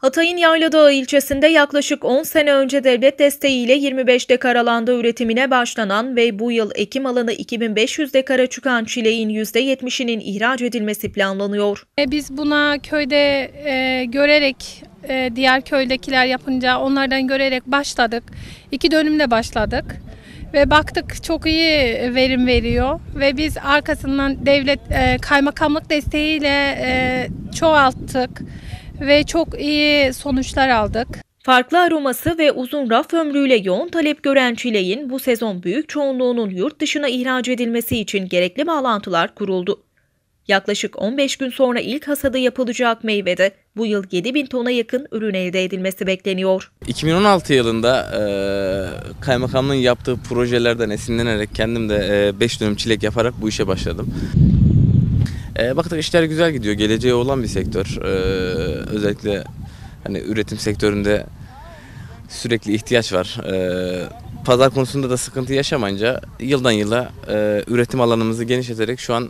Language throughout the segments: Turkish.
Hatay'ın Yayladağ ilçesinde yaklaşık 10 sene önce devlet desteğiyle 25 dekar alanda üretimine başlanan ve bu yıl ekim alanı 2500 dekara çıkan çileğin %70'inin ihraç edilmesi planlanıyor. E, biz buna köyde e, görerek e, diğer köydekiler yapınca onlardan görerek başladık. İki dönümle başladık ve baktık çok iyi verim veriyor ve biz arkasından devlet e, kaymakamlık desteğiyle e, çoğalttık ve çok iyi sonuçlar aldık. Farklı aroması ve uzun raf ömrüyle yoğun talep gören çileğin bu sezon büyük çoğunluğunun yurt dışına ihraç edilmesi için gerekli bağlantılar kuruldu. Yaklaşık 15 gün sonra ilk hasadı yapılacak meyvede bu yıl 7 bin tona yakın ürün elde edilmesi bekleniyor. 2016 yılında e, kaymakamlığın yaptığı projelerden esinlenerek kendim de e, 5 dönüm çilek yaparak bu işe başladım. E, baktık işler güzel gidiyor. Geleceği olan bir sektör. E, özellikle hani üretim sektöründe sürekli ihtiyaç var. E, pazar konusunda da sıkıntı yaşamayınca yıldan yıla e, üretim alanımızı genişleterek şu an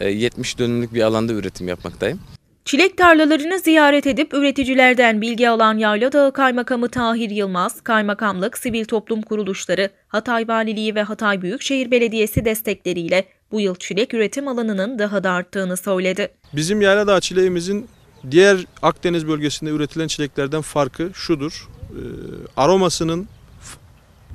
e, 70 dönümlük bir alanda üretim yapmaktayım. Çilek tarlalarını ziyaret edip üreticilerden bilgi alan Yarla Kaymakamı Tahir Yılmaz, Kaymakamlık, Sivil Toplum Kuruluşları, Hatay Valiliği ve Hatay Büyükşehir Belediyesi destekleriyle bu yıl çilek üretim alanının daha da arttığını söyledi. Bizim Yayladağ çileğimizin diğer Akdeniz bölgesinde üretilen çileklerden farkı şudur. Ee, aromasının,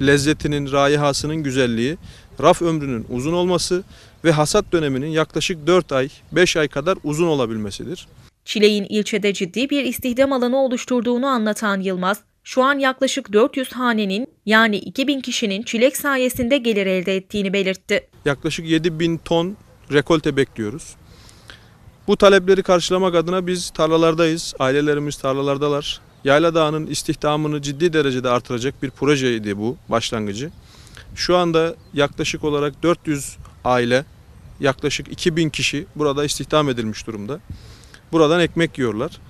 lezzetinin, raihasının güzelliği, raf ömrünün uzun olması ve hasat döneminin yaklaşık 4 ay, 5 ay kadar uzun olabilmesidir. Çileğin ilçede ciddi bir istihdam alanı oluşturduğunu anlatan Yılmaz, şu an yaklaşık 400 hanenin yani 2000 kişinin çilek sayesinde gelir elde ettiğini belirtti. Yaklaşık 7000 ton rekolte bekliyoruz. Bu talepleri karşılamak adına biz tarlalardayız. Ailelerimiz tarlalardalar. Yayla Dağı'nın istihdamını ciddi derecede artıracak bir projeydi bu başlangıcı. Şu anda yaklaşık olarak 400 aile, yaklaşık 2000 kişi burada istihdam edilmiş durumda. Buradan ekmek yiyorlar.